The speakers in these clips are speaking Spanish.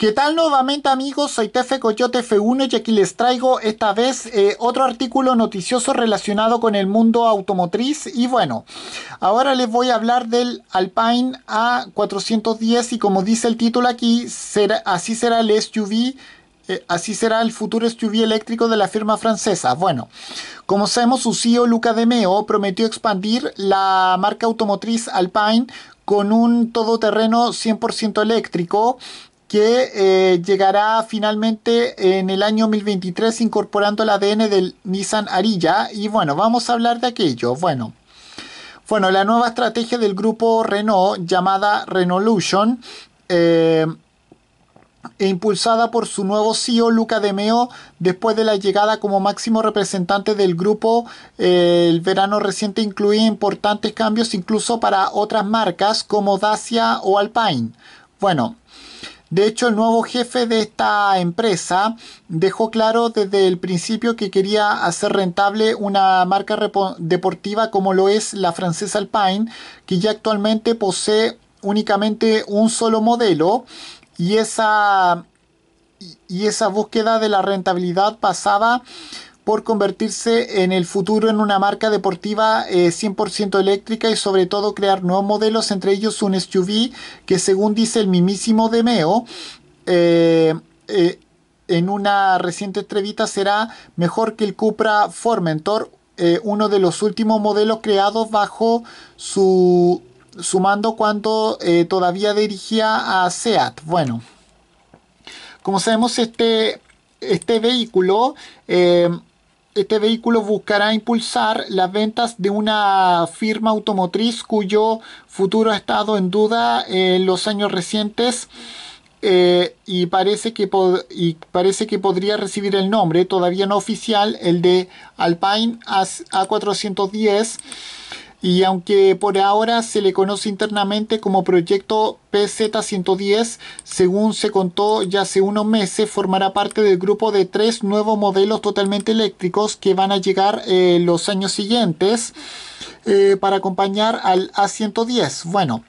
¿Qué tal nuevamente amigos? Soy Tefe Coyote F1 y aquí les traigo esta vez eh, otro artículo noticioso relacionado con el mundo automotriz y bueno, ahora les voy a hablar del Alpine A410 y como dice el título aquí, así será el SUV eh, así será el futuro SUV eléctrico de la firma francesa. Bueno, como sabemos, su CEO Luca De Meo prometió expandir la marca automotriz Alpine con un todoterreno 100% eléctrico que eh, llegará finalmente en el año 2023 incorporando el ADN del Nissan Arilla. Y bueno, vamos a hablar de aquello. Bueno, bueno la nueva estrategia del grupo Renault llamada Renolution. e eh, impulsada por su nuevo CEO Luca De Meo después de la llegada como máximo representante del grupo. Eh, el verano reciente incluye importantes cambios incluso para otras marcas como Dacia o Alpine. Bueno, de hecho, el nuevo jefe de esta empresa dejó claro desde el principio que quería hacer rentable una marca deportiva como lo es la francesa Alpine, que ya actualmente posee únicamente un solo modelo y esa, y esa búsqueda de la rentabilidad pasaba por convertirse en el futuro en una marca deportiva 100% eh, eléctrica y sobre todo crear nuevos modelos, entre ellos un SUV que según dice el mismísimo Demeo, eh, eh, en una reciente entrevista será mejor que el Cupra Formentor, uno de los últimos modelos creados bajo su, su mando cuando todavía dirigía a SEAT. Bueno, como sabemos este, este vehículo este vehículo buscará impulsar las ventas de una firma automotriz cuyo futuro ha estado en duda en los años recientes. Eh, y, parece que y parece que podría recibir el nombre, todavía no oficial, el de Alpine A410 y aunque por ahora se le conoce internamente como proyecto PZ110, según se contó ya hace unos meses, formará parte del grupo de tres nuevos modelos totalmente eléctricos que van a llegar eh, los años siguientes eh, para acompañar al A110. Bueno.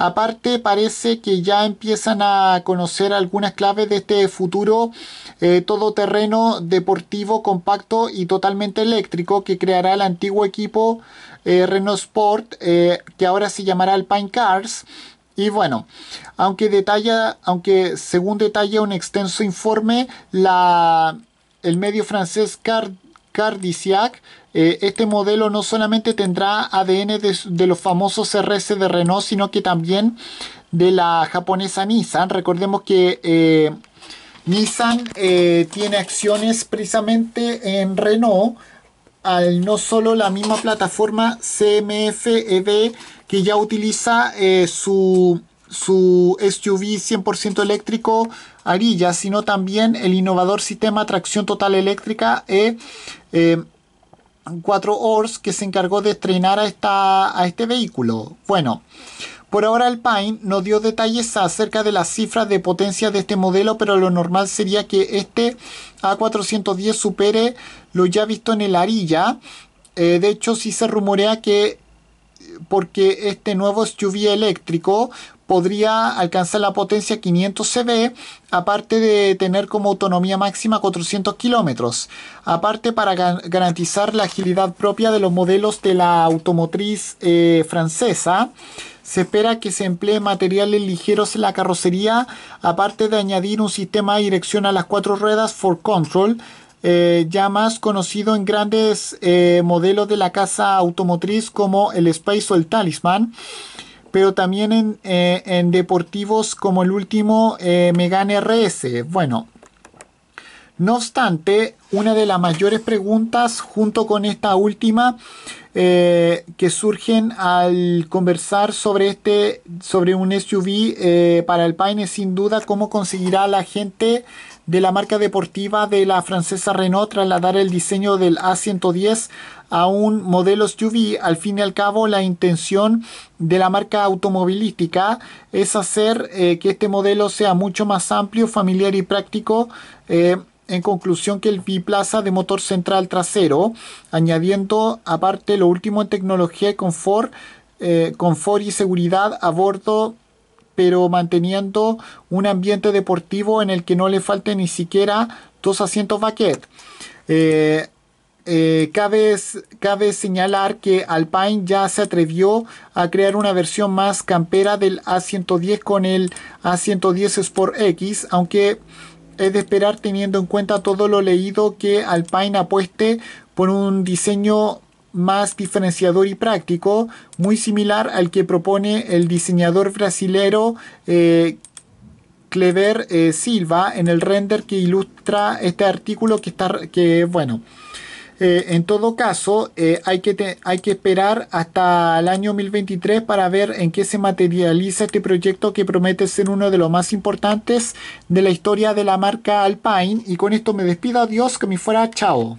Aparte, parece que ya empiezan a conocer algunas claves de este futuro eh, todoterreno deportivo compacto y totalmente eléctrico que creará el antiguo equipo eh, Renault Sport, eh, que ahora se llamará Alpine Cars. Y bueno, aunque detalla, aunque según detalla un extenso informe, el medio francés Car Cardiciac eh, este modelo no solamente tendrá ADN de, los famosos RS de Renault, sino que también de la japonesa Nissan. Recordemos que eh, Nissan eh, tiene acciones precisamente en Renault, al no solo la misma plataforma CMF-EV que ya utiliza su, su SUV 100% eléctrico Arilla, sino también el innovador sistema tracción total eléctrica e 4 Ors que se encargó de estrenar a, esta, a este vehículo. Bueno, por ahora el Pine no dio detalles acerca de las cifras de potencia de este modelo, pero lo normal sería que este A410 supere lo ya visto en el Arilla. Eh, de hecho, si se rumorea que porque este nuevo SUV eléctrico podría alcanzar la potencia 500 CV, aparte de tener como autonomía máxima 400 kilómetros, aparte para garantizar la agilidad propia de los modelos de la automotriz eh, francesa. Se espera que se empleen materiales ligeros en la carrocería, aparte de añadir un sistema de dirección a las cuatro ruedas for control, eh, ya más conocido en grandes eh, modelos de la casa automotriz como el Space o el Talisman pero también eh, en, deportivos como el último eh, Megane RS. Bueno, no obstante, una de las mayores preguntas, junto con esta última, eh, que surgen al conversar sobre este, sobre un SUV eh, para el Paine, es sin duda cómo conseguirá la gente de la marca deportiva de la francesa Renault trasladar el diseño del A110 a un modelo SUV. Al fin y al cabo, la intención de la marca automovilística es hacer eh, que este modelo sea mucho más amplio, familiar y práctico en conclusión que el biplaza de motor central trasero, añadiendo aparte lo último en tecnología y confort, confort y seguridad a bordo, pero manteniendo un ambiente deportivo en el que no le falte ni siquiera dos asientos vaquet. Eh, eh, cabe, cabe, señalar que Alpine ya se atrevió a crear una versión más campera del A110 con el A110 Sport X, aunque es de esperar teniendo en cuenta todo lo leído que Alpine apueste por un diseño más diferenciador y práctico, muy similar al que propone el diseñador brasilero Clever eh, eh, Silva en el render que ilustra este artículo que está que bueno. Eh, en todo caso, eh, hay, que hay que esperar hasta el año 2023 para ver en qué se materializa este proyecto que promete ser uno de los más importantes de la historia de la marca Alpine. Y con esto me despido, adiós, que me fuera, chao.